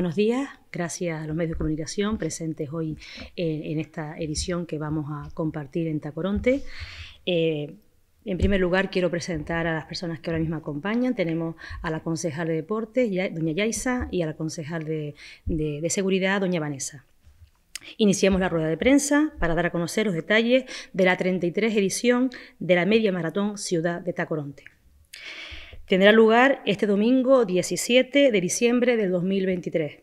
Buenos días, gracias a los medios de comunicación presentes hoy en, esta edición que vamos a compartir en Tacoronte. Eh, en primer lugar, quiero presentar a las personas que ahora mismo acompañan. Tenemos a la concejal de Deportes, doña Yaisa, y a la concejal de, de Seguridad, doña Vanessa. Iniciamos la rueda de prensa para dar a conocer los detalles de la 33 edición de la Media Maratón Ciudad de Tacoronte. Tendrá lugar este domingo 17 de diciembre del 2023.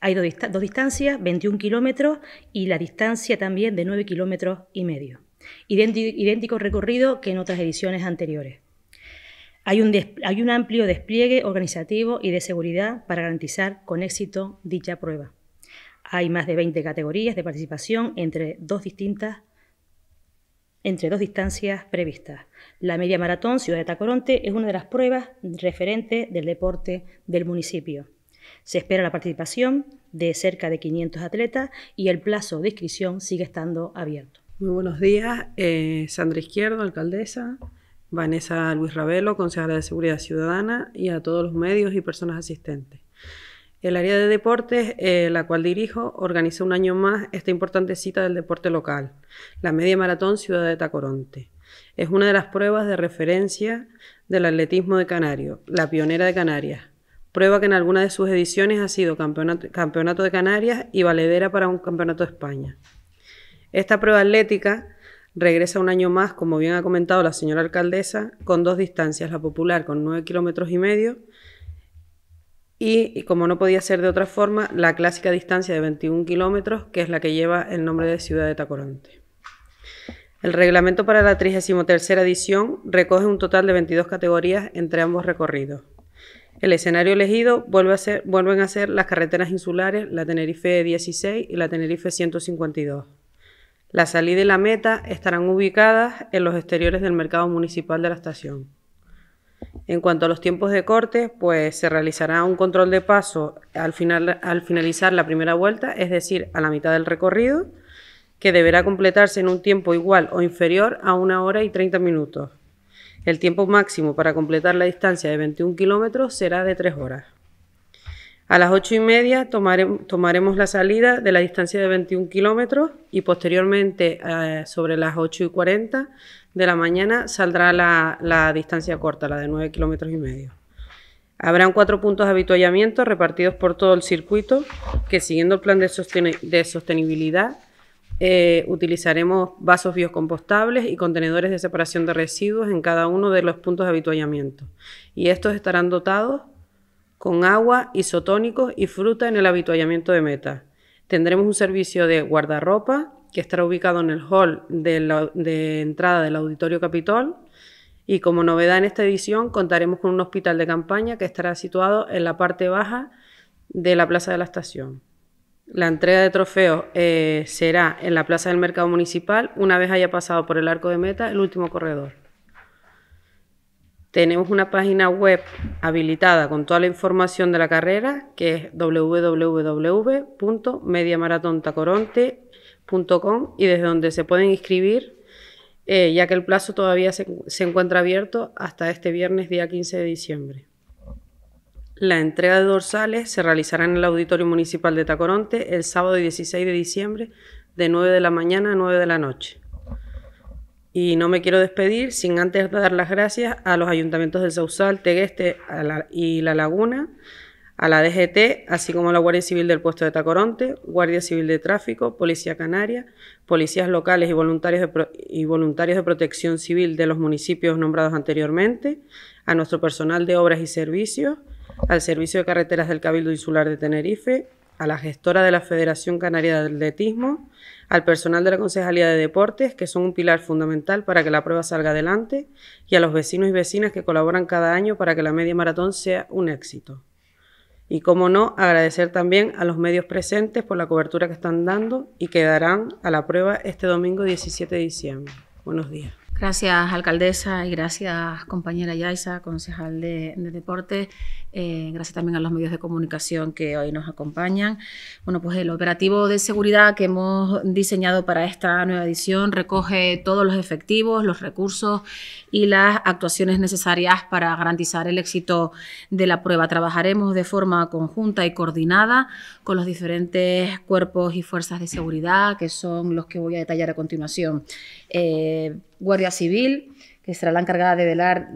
Hay dos, distancias, 21 kilómetros y la distancia también de 9 kilómetros y medio. Idéntico, recorrido que en otras ediciones anteriores. Hay un, hay un, amplio despliegue organizativo y de seguridad para garantizar con éxito dicha prueba. Hay más de 20 categorías de participación entre dos distintas entre dos distancias previstas. La media maratón Ciudad de Tacoronte es una de las pruebas referentes del deporte del municipio. Se espera la participación de cerca de 500 atletas y el plazo de inscripción sigue estando abierto. Muy buenos días, eh, Sandra Izquierdo, alcaldesa, Vanessa Luis Ravelo, concejala de Seguridad Ciudadana y a todos los medios y personas asistentes. El área de deportes, eh, la cual dirijo, organiza un año más esta importante cita del deporte local, la Media Maratón Ciudad de Tacoronte. Es una de las pruebas de referencia del atletismo de Canario, la pionera de Canarias, prueba que en alguna de sus ediciones ha sido campeonato, de Canarias y valedera para un campeonato de España. Esta prueba atlética regresa un año más, como bien ha comentado la señora alcaldesa, con dos distancias, la popular con nueve kilómetros y medio y, como no podía ser de otra forma, la clásica distancia de 21 kilómetros, que es la que lleva el nombre de Ciudad de Tacoronte. El reglamento para la 33 edición recoge un total de 22 categorías entre ambos recorridos. El escenario elegido vuelve a ser, vuelven a ser las carreteras insulares, la Tenerife 16 y la Tenerife 152. La salida y la meta estarán ubicadas en los exteriores del mercado municipal de la estación. En cuanto a los tiempos de corte, pues se realizará un control de paso al, final, al finalizar la primera vuelta, es decir, a la mitad del recorrido, que deberá completarse en un tiempo igual o inferior a una hora y 30 minutos. El tiempo máximo para completar la distancia de 21 kilómetros será de 3 horas. A las 8 y media tomaremos la salida de la distancia de 21 kilómetros y posteriormente, eh, sobre las 8 y 40, de la mañana saldrá la, distancia corta, la de 9 kilómetros y medio. Habrán cuatro puntos de habituallamiento repartidos por todo el circuito que siguiendo el plan de, sostenibilidad eh, utilizaremos vasos biocompostables y contenedores de separación de residuos en cada uno de los puntos de habituallamiento. Y estos estarán dotados con agua, isotónicos y fruta en el habituallamiento de meta. Tendremos un servicio de guardarropa, que estará ubicado en el hall de, entrada del Auditorio Capitol. Y como novedad en esta edición, contaremos con un hospital de campaña que estará situado en la parte baja de la Plaza de la Estación. La entrega de trofeos eh, será en la Plaza del Mercado Municipal una vez haya pasado por el arco de meta el último corredor. Tenemos una página web habilitada con toda la información de la carrera que es www.mediamaratontacoronte y desde donde se pueden inscribir, eh, ya que el plazo todavía se, encuentra abierto hasta este viernes día 15 de diciembre. La entrega de dorsales se realizará en el Auditorio Municipal de Tacoronte el sábado 16 de diciembre de 9 de la mañana a 9 de la noche. Y no me quiero despedir sin antes dar las gracias a los ayuntamientos del Sausal, Tegueste y La Laguna, a la DGT, así como a la Guardia Civil del puesto de Tacoronte, Guardia Civil de Tráfico, Policía Canaria, policías locales y voluntarios de, y voluntarios de protección civil de los municipios nombrados anteriormente, a nuestro personal de obras y servicios, al Servicio de Carreteras del Cabildo Insular de Tenerife, a la gestora de la Federación Canaria de Atletismo, al personal de la Concejalía de Deportes, que son un pilar fundamental para que la prueba salga adelante, y a los vecinos y vecinas que colaboran cada año para que la media maratón sea un éxito. Y como no, agradecer también a los medios presentes por la cobertura que están dando y que darán a la prueba este domingo 17 de diciembre. Buenos días. Gracias, alcaldesa, y gracias, compañera Yaisa, concejal de, de deporte. Eh, gracias también a los medios de comunicación que hoy nos acompañan. Bueno, pues el operativo de seguridad que hemos diseñado para esta nueva edición recoge todos los efectivos, los recursos y las actuaciones necesarias para garantizar el éxito de la prueba. Trabajaremos de forma conjunta y coordinada con los diferentes cuerpos y fuerzas de seguridad, que son los que voy a detallar a continuación. Eh, Guardia Civil, que será la encargada de velar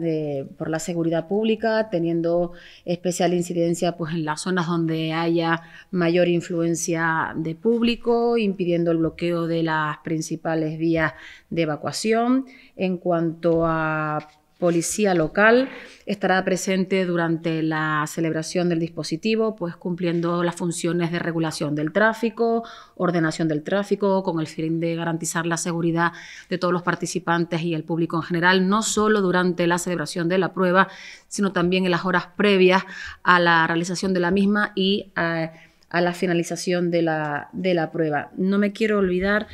por la seguridad pública, teniendo especial incidencia pues, en las zonas donde haya mayor influencia de público, impidiendo el bloqueo de las principales vías de evacuación. En cuanto a policía local estará presente durante la celebración del dispositivo, pues cumpliendo las funciones de regulación del tráfico, ordenación del tráfico, con el fin de garantizar la seguridad de todos los participantes y el público en general, no solo durante la celebración de la prueba, sino también en las horas previas a la realización de la misma y eh, a, la finalización de la, de la prueba. No me quiero olvidar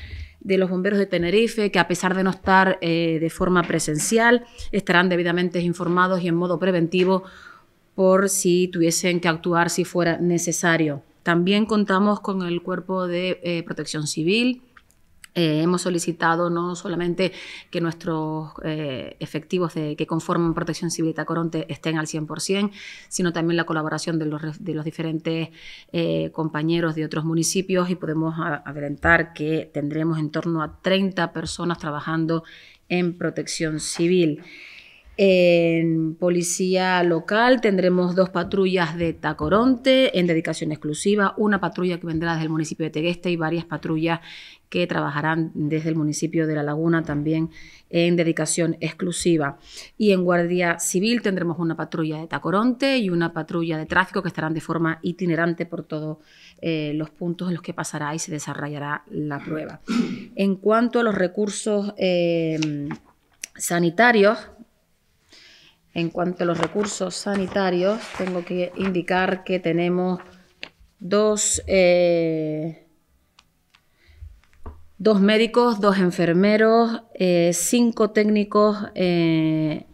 de los bomberos de Tenerife, que a pesar de no estar eh, de forma presencial, estarán debidamente informados y en modo preventivo por si tuviesen que actuar si fuera necesario. También contamos con el cuerpo de eh, protección civil, eh, hemos solicitado no solamente que nuestros eh, efectivos que conforman Protección Civil y Tacoronte estén al 100%, sino también la colaboración de los, de los diferentes eh, compañeros de otros municipios y podemos adelantar que tendremos en torno a 30 personas trabajando en protección civil. En policía local tendremos dos patrullas de Tacoronte en dedicación exclusiva, una patrulla que vendrá desde el municipio de Tegueste y varias patrullas que trabajarán desde el municipio de La Laguna también en dedicación exclusiva. Y en Guardia Civil tendremos una patrulla de Tacoronte y una patrulla de tráfico que estarán de forma itinerante por todos eh, los puntos en los que pasará y se desarrollará la prueba. En cuanto a los recursos eh, sanitarios, en cuanto a los recursos sanitarios, tengo que indicar que tenemos dos, eh, dos médicos, dos enfermeros, eh, cinco técnicos eh,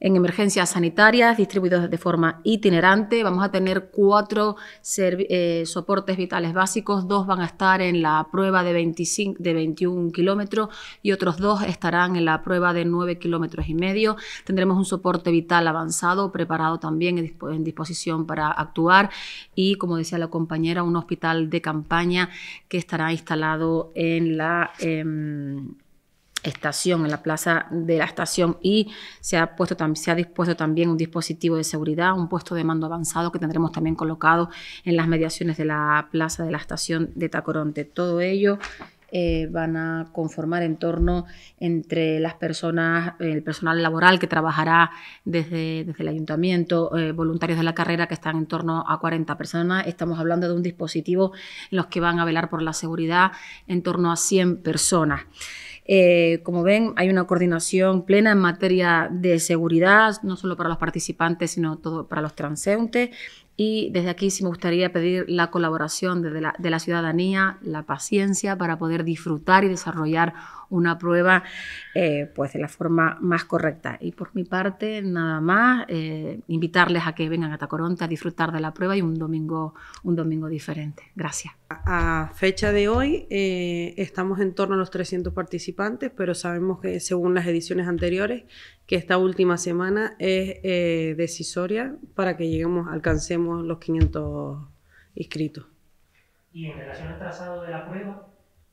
en emergencias sanitarias distribuidos de forma itinerante. Vamos a tener cuatro eh, soportes vitales básicos, dos van a estar en la prueba de, 21 kilómetros y otros dos estarán en la prueba de 9 kilómetros y medio. Tendremos un soporte vital avanzado, preparado también en, en disposición para actuar y, como decía la compañera, un hospital de campaña que estará instalado en la... Em, estación, en la plaza de la estación y se ha, puesto, se ha dispuesto también un dispositivo de seguridad, un puesto de mando avanzado que tendremos también colocado en las mediaciones de la plaza de la estación de Tacoronte. Todo ello eh, van a conformar en torno entre las personas, el personal laboral que trabajará desde, desde el ayuntamiento, eh, voluntarios de la carrera que están en torno a 40 personas. Estamos hablando de un dispositivo en los que van a velar por la seguridad en torno a 100 personas. Eh, como ven, hay una coordinación plena en materia de seguridad, no solo para los participantes, sino todo para los transeúntes. Y desde aquí sí me gustaría pedir la colaboración de la, ciudadanía, la paciencia para poder disfrutar y desarrollar una prueba eh, pues de la forma más correcta. Y por mi parte, nada más, eh, invitarles a que vengan a Tacoronte a disfrutar de la prueba y un domingo, un domingo diferente. Gracias. A fecha de hoy eh, estamos en torno a los 300 participantes, pero sabemos que según las ediciones anteriores, que esta última semana es decisoria para que lleguemos, alcancemos los 500 inscritos. Y en relación al trazado de la prueba,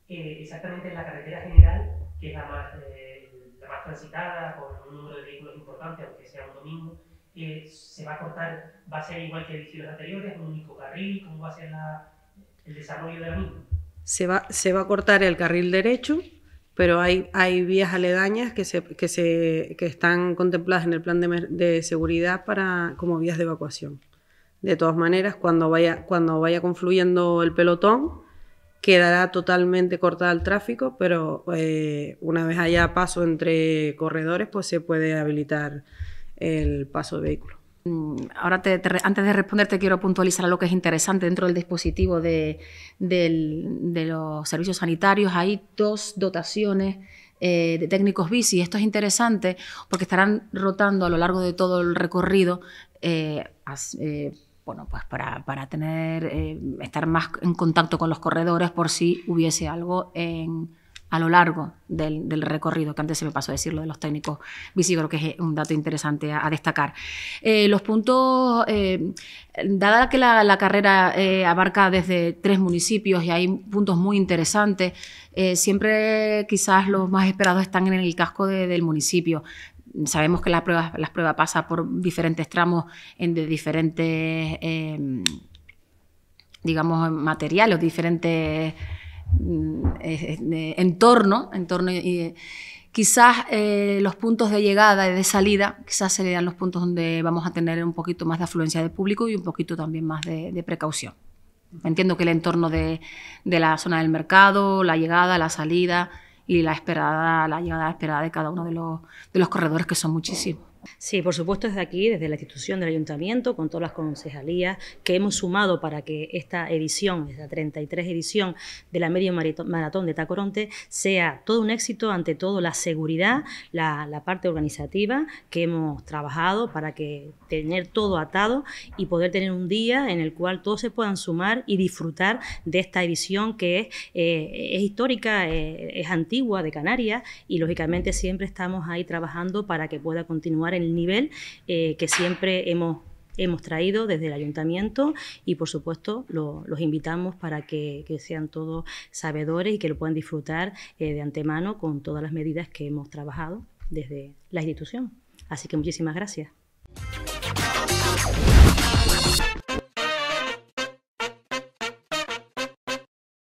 eh, exactamente en la carretera general, que es la más, eh, transitada, por un número de vehículos importante, aunque sea un domingo, eh, se va a cortar, va a ser igual que edificios anteriores, un único carril, cómo va a ser el desarrollo de la misma. Se va, se va a cortar el carril derecho, pero hay, hay vías aledañas que, se, que, se, que están contempladas en el plan de, de seguridad para, como vías de evacuación. De todas maneras, cuando vaya, cuando vaya confluyendo el pelotón, quedará totalmente cortada el tráfico, pero eh, una vez haya paso entre corredores, pues se puede habilitar el paso de vehículo. Mm, ahora, antes de responderte, quiero puntualizar lo que es interesante dentro del dispositivo de, los servicios sanitarios. Hay dos dotaciones eh, de técnicos bici. Esto es interesante porque estarán rotando a lo largo de todo el recorrido. Eh, bueno, pues para, para tener, eh, estar más en contacto con los corredores por si hubiese algo en, a lo largo del, recorrido, que antes se me pasó a decir lo de los técnicos bici, creo que es eh, un dato interesante a, destacar. Eh, los puntos, dada que la, carrera abarca desde tres municipios y hay puntos muy interesantes, siempre quizás los más esperados están en el casco del municipio, Sabemos que las pruebas, las pruebas pasa por diferentes tramos en de diferentes, em, digamos, materiales, diferentes mm, entornos. Entorno y, quizás eh, los puntos de llegada y de salida, quizás serían los puntos donde vamos a tener un poquito más de afluencia de público y un poquito también más de, de precaución. Entiendo que el entorno de, de, la zona del mercado, la llegada, la salida, y la esperada, la llegada esperada de cada uno de los, de los corredores, que son muchísimos. Sí, por supuesto, desde aquí, desde la institución del ayuntamiento, con todas las concejalías que hemos sumado para que esta edición, esta 33 edición de la medio maratón de Tacoronte, sea todo un éxito, ante todo la seguridad, la, parte organizativa que hemos trabajado para que tener todo atado y poder tener un día en el cual todos se puedan sumar y disfrutar de esta edición que es, eh, histórica, eh, es antigua de Canarias y lógicamente siempre estamos ahí trabajando para que pueda continuar el nivel eh, que siempre hemos hemos traído desde el ayuntamiento y por supuesto los invitamos para que, sean todos sabedores y que lo puedan disfrutar eh, de antemano con todas las medidas que hemos trabajado desde la institución. Así que muchísimas gracias.